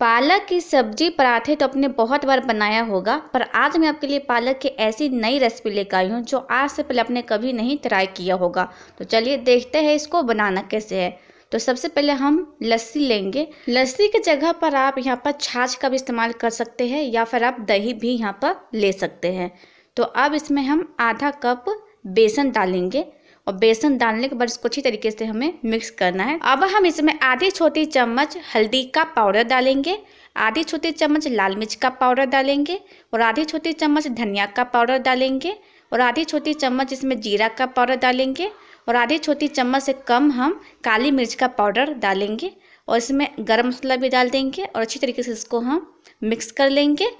पालक की सब्जी पराठे तो आपने बहुत बार बनाया होगा पर आज मैं आपके लिए पालक की ऐसी नई रेसिपी लेकर आई हूँ जो आज से पहले आपने कभी नहीं ट्राई किया होगा तो चलिए देखते हैं इसको बनाना कैसे है तो सबसे पहले हम लस्सी लेंगे लस्सी की जगह पर आप यहाँ पर छाछ का भी इस्तेमाल कर सकते हैं या फिर आप दही भी यहाँ पर ले सकते हैं तो अब इसमें हम आधा कप बेसन डालेंगे और बेसन डालने के बाद इसको अच्छी तरीके से हमें मिक्स करना है अब हम इसमें आधी छोटी चम्मच हल्दी का पाउडर डालेंगे आधी छोटी चम्मच लाल मिर्च का पाउडर डालेंगे और आधी छोटी चम्मच धनिया का पाउडर डालेंगे और आधी छोटी चम्मच इसमें जीरा का पाउडर डालेंगे और आधी छोटी चम्मच से कम हम काली मिर्च का पाउडर डालेंगे और इसमें गर्म मसाला भी डाल देंगे और अच्छी तरीके से इसको हम मिक्स कर लेंगे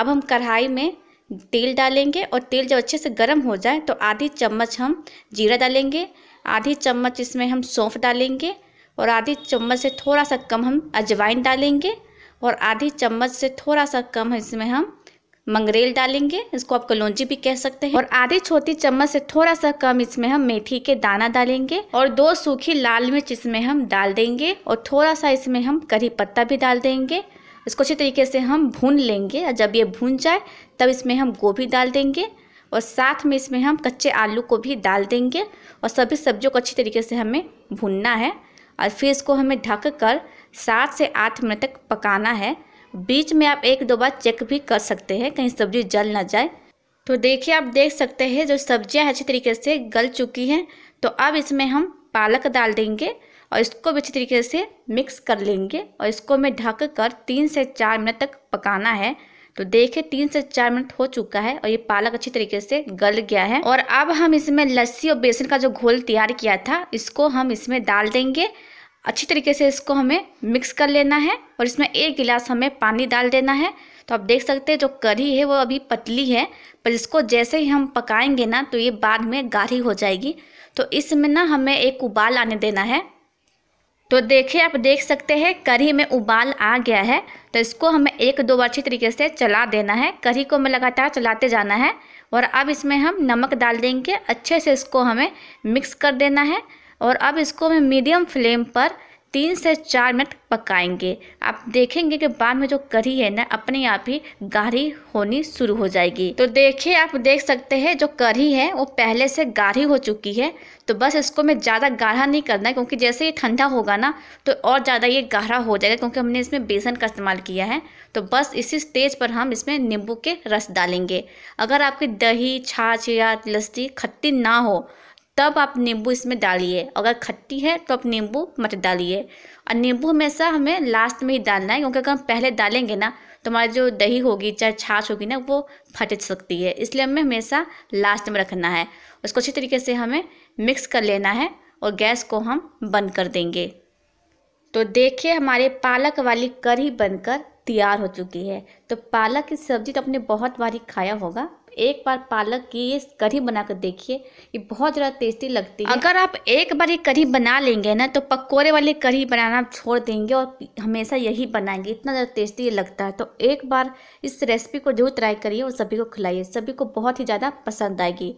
अब हम कढ़ाई में तेल डालेंगे और तेल जब अच्छे से गर्म हो जाए तो आधी चम्मच हम जीरा डालेंगे आधी चम्मच इसमें हम सौंफ डालेंगे और आधी चम्मच से थोड़ा सा कम हम अजवाइन डालेंगे और आधी चम्मच से थोड़ा सा कम इसमें हम मंगरेल डालेंगे इसको आप कलौजी भी कह सकते हैं और आधी छोटी चम्मच से थोड़ा सा कम इसमें हम मेथी के दाना डालेंगे और दो सूखी लाल मिर्च इसमें हम डाल देंगे और थोड़ा सा इसमें हम करी पत्ता भी डाल देंगे इसको अच्छी तरीके से हम भून लेंगे और जब ये भून जाए तब इसमें हम गोभी डाल देंगे और साथ में इसमें हम कच्चे आलू को भी डाल देंगे और सभी सब्जियों को अच्छी तरीके से हमें भूनना है और फिर इसको हमें ढक कर सात से आठ मिनट तक पकाना है बीच में आप एक दो बार चेक भी कर सकते हैं कहीं सब्जी जल ना जाए तो देखिए आप देख सकते हैं जो सब्जियां अच्छी तरीके से गल चुकी हैं तो अब इसमें हम पालक डाल देंगे और इसको भी अच्छी तरीके से मिक्स कर लेंगे और इसको हमें ढक कर तीन से चार मिनट तक पकाना है तो देखिए तीन से चार मिनट हो चुका है और ये पालक अच्छी तरीके से गल गया है और अब हम इसमें लस्सी और बेसन का जो घोल तैयार किया था इसको हम इसमें डाल देंगे अच्छी तरीके से इसको हमें मिक्स कर लेना है और इसमें एक गिलास हमें पानी डाल देना है तो आप देख सकते हैं जो करी है वो अभी पतली है पर इसको जैसे ही हम पकाएंगे ना तो ये बाद में गाढ़ी हो जाएगी तो इसमें ना हमें एक उबाल आने देना है तो देखिए आप देख सकते हैं कढ़ी में उबाल आ गया है तो इसको हमें एक दो बार अच्छी तरीके से चला देना है कढ़ी को हमें लगातार चलाते जाना है और अब इसमें हम नमक डाल देंगे अच्छे से इसको हमें मिक्स कर देना है और अब इसको हमें मीडियम फ्लेम पर तीन से चार मिनट पकाएंगे आप देखेंगे कि बाद में जो करी है ना अपने आप ही गाढ़ी होनी शुरू हो जाएगी तो देखिए आप देख सकते हैं जो करी है वो पहले से गाढ़ी हो चुकी है तो बस इसको मैं ज़्यादा गाढ़ा नहीं करना है क्योंकि जैसे ये ठंडा होगा ना तो और ज़्यादा ये गाढ़ा हो जाएगा क्योंकि हमने इसमें बेसन का इस्तेमाल किया है तो बस इसी स्टेज पर हम इसमें नींबू के रस डालेंगे अगर आपकी दही छाछ या लस्सी खट्टी ना हो तब आप नींबू इसमें डालिए अगर खट्टी है तो आप नींबू मत डालिए और नींबू हमेशा हमें लास्ट में ही डालना है क्योंकि अगर हम पहले डालेंगे ना तो हमारी जो दही होगी चाहे छाछ होगी ना वो फट सकती है इसलिए हमें हमेशा लास्ट में रखना है उसको अच्छी तरीके से हमें मिक्स कर लेना है और गैस को हम बंद कर देंगे तो देखिए हमारे पालक वाली करी बनकर तैयार हो चुकी है तो पालक की सब्ज़ी तो आपने बहुत बारी खाया होगा एक बार पालक की ये कढ़ी बना कर देखिए ये बहुत ज़्यादा टेस्टी लगती है अगर आप एक बार ये कढ़ी बना लेंगे ना तो पकौड़े वाली कढ़ी बनाना आप छोड़ देंगे और हमेशा यही बनाएंगे इतना ज़्यादा टेस्टी ये लगता है तो एक बार इस रेसिपी को जरूर ट्राई करिए और सभी को खिलाइए सभी को बहुत ही ज़्यादा पसंद आएगी